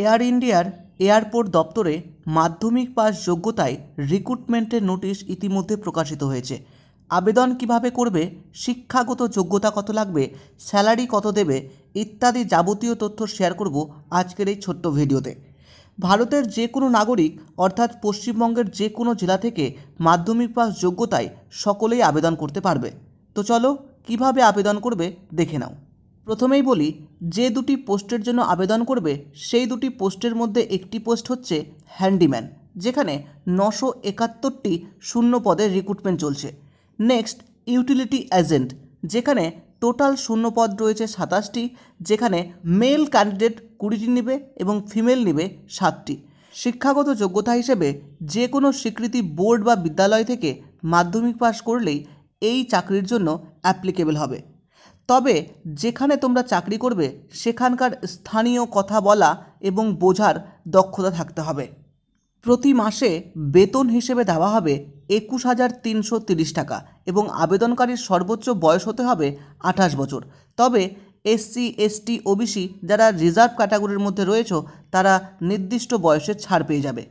air ইন্ডিয়ার airport দপ্তরে মাধ্যমিক পাস যোগ্যতায় রিক্রুটমেন্টের নোটিশ ইতিমধ্যে প্রকাশিত হয়েছে আবেদন কিভাবে করবে শিক্ষাগত যোগ্যতা কত লাগবে স্যালারি কত দেবে ইত্যাদি যাবতীয় তথ্য শেয়ার করব আজকের এই ছোট্ট ভিডিওতে ভারতের যে কোনো নাগরিক অর্থাৎ পশ্চিমবঙ্গের যে কোনো জেলা থেকে মাধ্যমিক পাস যোগ্যতায় সকলেই আবেদন করতে পারবে তো চলো কিভাবে আবেদন করবে দেখে নাও প্রথমেই বলি যে দুটি পোস্টের জন্য আবেদন করবে সেই দুটি পোস্টের মধ্যে একটি পোস্ট হচ্ছে হ্যান্ডিম্যান যেখানে নশো একাত্তরটি শূন্য পদের রিক্রুটমেন্ট চলছে নেক্সট ইউটিলিটি এজেন্ট যেখানে টোটাল শূন্য পদ রয়েছে সাতাশটি যেখানে মেল ক্যান্ডিডেট কুড়িটি নিবে এবং ফিমেল নিবে সাতটি শিক্ষাগত যোগ্যতা হিসেবে যে কোনো স্বীকৃতি বোর্ড বা বিদ্যালয় থেকে মাধ্যমিক পাশ করলেই এই চাকরির জন্য অ্যাপ্লিকেবল হবে তবে যেখানে তোমরা চাকরি করবে সেখানকার স্থানীয় কথা বলা এবং বোঝার দক্ষতা থাকতে হবে প্রতি মাসে বেতন হিসেবে দেওয়া হবে একুশ হাজার তিনশো তিরিশ টাকা এবং আবেদনকারীর সর্বোচ্চ বয়স হতে হবে আঠাশ বছর তবে এসসি এসটি ওবিসি যারা রিজার্ভ ক্যাটাগরির মধ্যে রয়েছে তারা নির্দিষ্ট বয়সে ছাড় পেয়ে যাবে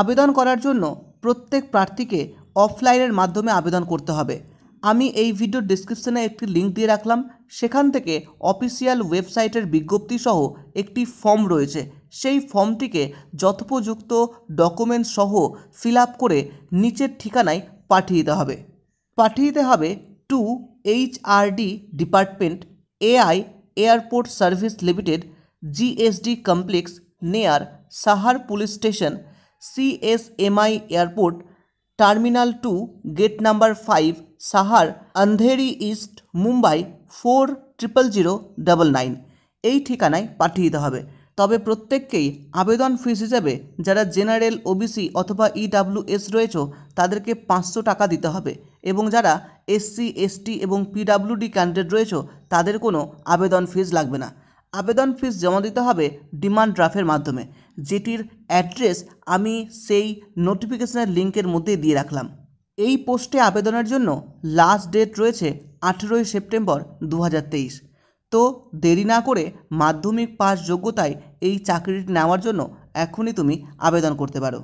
আবেদন করার জন্য প্রত্যেক প্রার্থীকে অফলাইনের মাধ্যমে আবেদন করতে হবে আমি এই ভিডিও ডিসক্রিপশানে একটি লিঙ্ক দিয়ে রাখলাম সেখান থেকে অফিসিয়াল ওয়েবসাইটের বিজ্ঞপ্তি সহ একটি ফর্ম রয়েছে সেই ফর্মটিকে যথোপযুক্ত ডকুমেন্ট সহ ফিল আপ করে নিচের ঠিকানায় পাঠিয়ে দিতে হবে পাঠিয়ে দিতে হবে to HRD department AI airport service limited GSD complex near Sahar police station CSMI airport terminal two gate number five Sahar Andheri East Mumbai four triple zero double nine এই ঠিকানায় পাঠিয়ে দিতে হবে তবে প্রত্যেককেই আবেদন ফিস হিসেবে যারা জেনারেল ওবিসি অথবা ইডাব্লিউএস রয়েছে তাদেরকে পাঁচশো টাকা দিতে হবে এবং যারা এসসি এসটি এবং পিডাব্লিউডি ক্যান্ডিডেট রয়েছে তাদের কোনো আবেদন ফিস লাগবে না আবেদন ফিস জমা দিতে হবে ডিমান্ড ড্রাফের মাধ্যমে যেটির অ্যাড্রেস আমি সেই নোটিফিকেশনের লিঙ্কের মধ্যে দিয়ে রাখলাম এই পোস্টে আবেদনের জন্য লাস্ট ডেট রয়েছে আঠেরোই সেপ্টেম্বর দু তো দেরি না করে মাধ্যমিক পাস যোগ্যতায় এই চাকরিটি নেওয়ার জন্য এখনই তুমি আবেদন করতে পারো